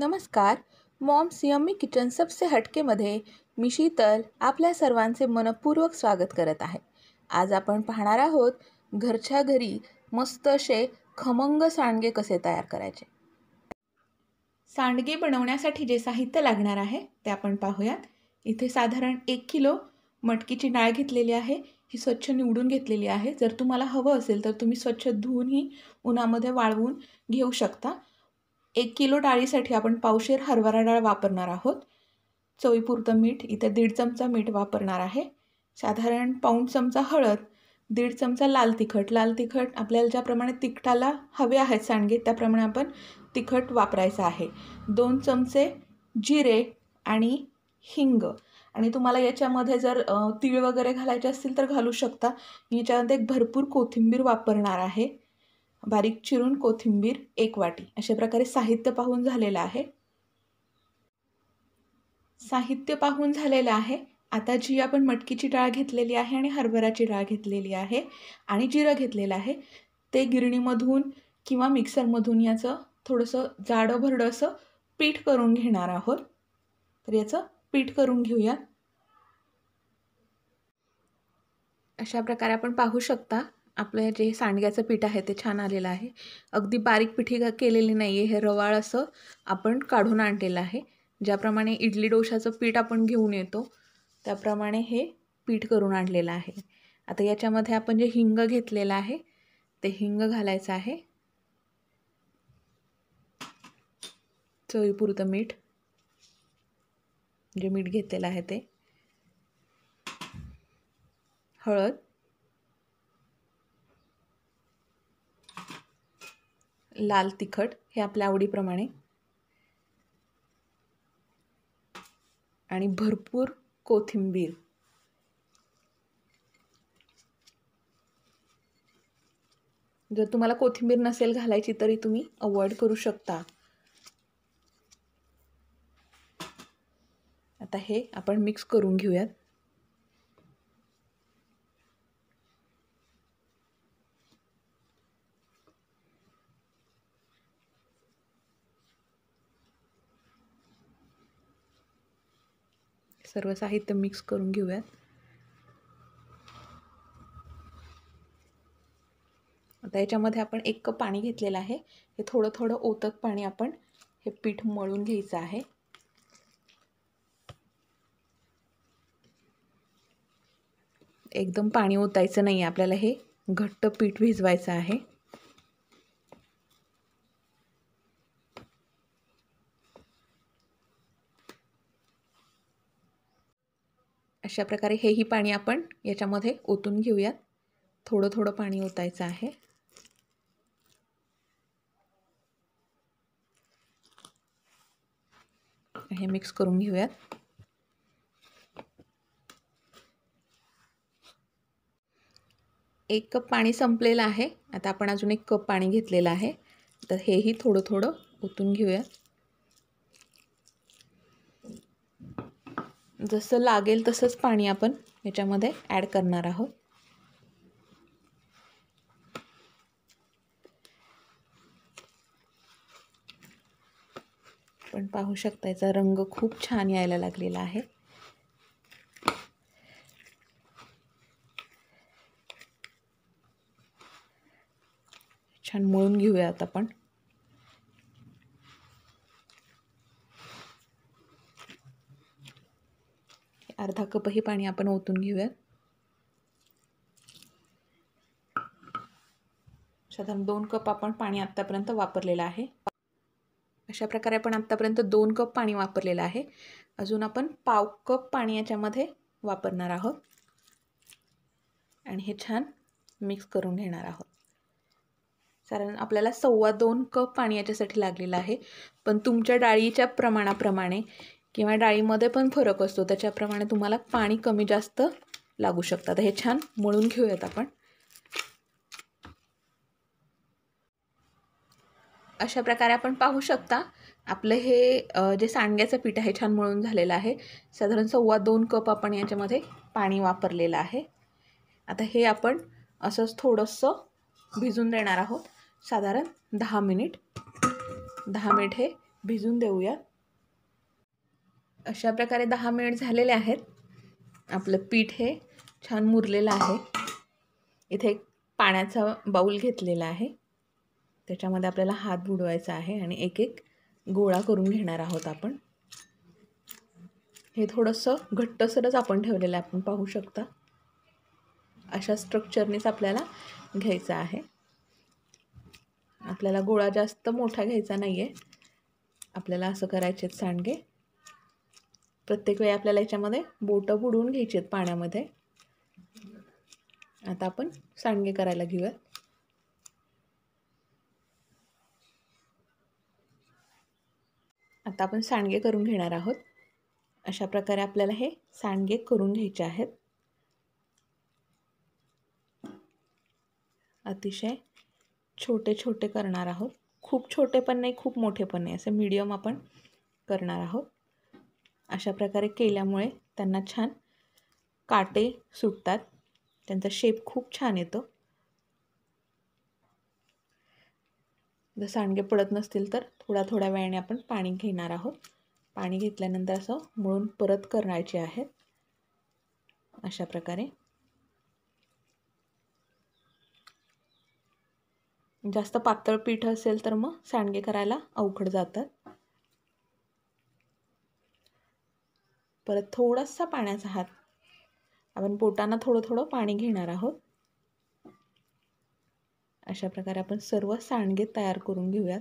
नमस्कार moms yummy kitchen सबसे हटकेमध्ये मी शीतल आपल्या सर्वांचे मनपूर्वक स्वागत करत आहे आज आपण पाहणार आहोत घरच्या घरी मस्त असे खमंग सांडगे कसे तयार करायचे सांडगे बनवण्यासाठी जे साहित्य लागणार आहे ते आपण पाहूयात इथे साधारण एक किलो मटकीची डाळ घेतलेली आहे ही स्वच्छ निवडून घेतलेली आहे जर तुम्हाला हवं असेल तर तुम्ही स्वच्छ धुवून ही उन्हामध्ये वाळवून घेऊ शकता एक किलो डाळीसाठी आपण पावशेर हरभरा डाळ वापरणार आहोत चवीपुरतं मीठ इथे दीड चमचा मीठ वापरणार आहे साधारण पाऊण चमचा हळद दीड चमचा लाल तिखट लाल तिखट आपल्याला ज्याप्रमाणे तिखटाला हवे आहेत सांडगे त्याप्रमाणे आपण तिखट वापरायचं आहे दोन चमचे जिरे आणि हिंग आणि तुम्हाला याच्यामध्ये जर तीळ वगैरे घालायचे असतील तर घालू शकता याच्यामध्ये भरपूर कोथिंबीर वापरणार आहे बारीक चिरून कोथिंबीर एक वाटी अशा प्रकारे साहित्य पाहून झालेलं आहे साहित्य पाहून झालेलं आहे आता जी आपण मटकीची डाळ घेतलेली आहे आणि हरभराची डाळ घेतलेली आहे आणि जिरं घेतलेलं आहे ते गिरणीमधून किंवा मिक्सरमधून याचं थोडंसं जाडं भरडं असं पीठ करून घेणार आहोत तर याचं पीठ करून घेऊया अशा प्रकारे आपण पाहू शकता आपलं जे सांडग्याचं पीठ आहे ते छान आलेलं आहे अगदी बारीक पिठी केलेली नाही आहे हे रवाळ असं आपण काढून आणलेलं आहे ज्याप्रमाणे इडली डोशाचं पीठ आपण घेऊन येतो त्याप्रमाणे हे पीठ करून आणलेलं आहे आता याच्यामध्ये आपण जे हिंग घेतलेलं आहे ते हिंग घालायचं आहे चवीपुरतं मीठ जे मीठ घेतलेलं आहे ते हळद लाल तिखट हे आपल्या आवडीप्रमाणे आणि भरपूर कोथिंबीर जर तुम्हाला कोथिंबीर नसेल घालायची तरी तुम्ही अवॉइड करू शकता आता हे आपण मिक्स करून घेऊयात सर्व साहित्य मिक्स करून घेऊयात आता याच्यामध्ये आपण एक कप पाणी घेतलेलं आहे हे थोडं थोडं ओतक पाणी आपण हे पीठ मळून घ्यायचं आहे एकदम पाणी ओतायचं नाही आपल्याला हे घट्ट पीठ भिजवायचं आहे अशा प्रकारे हेही पाणी आपण याच्यामध्ये ओतून घेऊयात थोडं थोडं पाणी ओतायचं आहे हे मिक्स करून घेऊयात एक कप पाणी संपलेलं आहे आता आपण अजून एक कप पाणी घेतलेलं आहे तर हेही थोडं थोडं ओतून घेऊयात जसं लागेल तसंच पाणी आपण याच्यामध्ये ॲड करणार आहोत पण पाहू शकता याचा रंग खूप छान यायला लागलेला आहे छान मळून आता आपण अर्धा कपही पाणी आपण ओतून घेऊयात साधारण दोन कप आपण पाणी आत्तापर्यंत वापरलेलं आहे अशा प्रकारे आपण आत्तापर्यंत दोन कप पाणी वापरलेलं आहे अजून आपण पाव कप पाणी याच्यामध्ये वापरणार आहोत आणि हे छान मिक्स करून घेणार आहोत कारण आपल्याला सव्वा दोन कप पाणी याच्यासाठी लागलेलं आहे पण तुमच्या डाळीच्या प्रमाणाप्रमाणे किंवा डाळीमध्ये पण फरक असतो त्याच्याप्रमाणे तुम्हाला पाणी कमी जास्त लागू शकतात हे छान मळून घेऊयात आपण अशा प्रकारे आपण पाहू शकता आपलं हे जे सांड्याचं पीठ आहे छान मळून झालेलं आहे साधारण सव्वा दोन कप आपण याच्यामध्ये पाणी वापरलेलं आहे आता हे आपण असंच थोडंसं भिजून देणार आहोत साधारण दहा मिनिट दहा मिनिट हे भिजून देऊया अशा प्रकारे दहा मिनिट झालेले आहेत आपलं पीठ हे छान मुरलेलं आहे इथे एक पाण्याचा बाऊल घेतलेला आहे त्याच्यामध्ये आपल्याला हात बुडवायचा आहे आणि एक एक गोळा करून घेणार आहोत आपण हे थोडंसं घट्टसरच आपण ठेवलेलं आहे आपण पाहू शकता अशा स्ट्रक्चरनेच आपल्याला घ्यायचं आहे आपल्याला गोळा जास्त मोठा घ्यायचा नाही आहे आपल्याला असं करायचे आहेत सांडगे प्रत्येक वेळी आपल्याला याच्यामध्ये बोटं बुडवून घ्यायची आहेत पाण्यामध्ये आता आपण सांडगे करायला घेऊयात आता आपण सांडगे करून घेणार आहोत अशा प्रकारे आपल्याला हे सांडगे करून घ्यायचे आहेत अतिशय छोटे छोटे करणार आहोत खूप छोटे पण नाही खूप मोठे पण नाही असे मीडियम आपण करणार आहोत अशा प्रकारे केल्यामुळे त्यांना छान काटे सुटतात त्यांचा शेप खूप छान येतो जर सांडगे पडत नसतील तर थोड्या थोड्या वेळाने आपण पाणी घेणार आहोत पाणी घेतल्यानंतर असं मळून परत करायचे आहेत अशा प्रकारे जास्त पातळ पीठ असेल तर मग सांडगे करायला अवघड जातात परत थोडासा पाण्याचा हात आपण पोटांना थोडं थोडं पाणी घेणार आहोत अशा प्रकारे आपण सर्व सांडगे तयार करून घेऊयात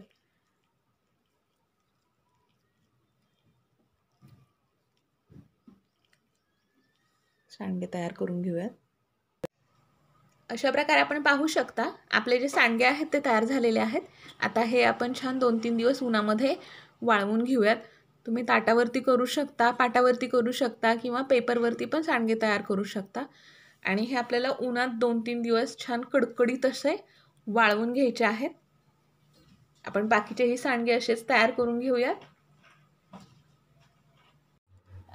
सांडगे तयार करून घेऊयात अशा प्रकारे आपण पाहू शकता आपले जे सांडगे आहेत ते तयार झालेले आहेत आता हे आपण छान दोन तीन दिवस उन्हामध्ये वाळवून घेऊयात तुम्ही ताटावरती करू शकता पाटावरती करू शकता किंवा पेपरवरती पण सांडगे तयार करू शकता आणि हे आपल्याला उन्हात दोन तीन दिवस छान कडकडीत असे वाळवून घ्यायचे आहेत आपण बाकीचेही सांडगे असेच तयार करून घेऊयात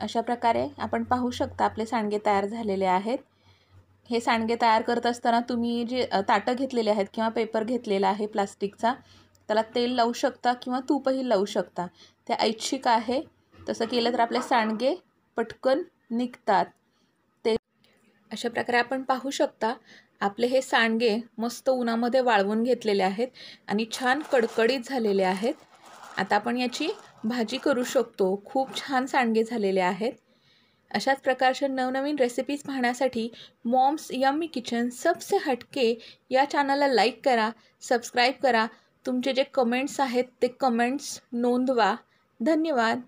अशा प्रकारे आपण पाहू शकता आपले सांडगे तयार झालेले आहेत हे सांडगे तयार करत असताना तुम्ही जे ताटं घेतलेले आहेत किंवा पेपर घेतलेला आहे प्लास्टिकचा त्याला तेल लावू शकता किंवा तूपही लावू शकता ते ऐच्छिक आहे तसं केलं तर आपले सांडगे पटकन निघतात ते अशा प्रकारे आपण पाहू शकता आपले हे सांडगे मस्त उन्हामध्ये वाळवून घेतलेले आहेत आणि छान कडकडीत झालेले आहेत आता आपण याची भाजी करू शकतो खूप छान सांडगे झालेले आहेत अशाच प्रकारच्या नवनवीन रेसिपीज पाहण्यासाठी मॉम्स यम्मी किचन सबसे हटके या चॅनलला लाईक करा सबस्क्राईब करा तुमचे जे कमेंट्स आहेत ते कमेंट्स नोंदवा धन्यवाद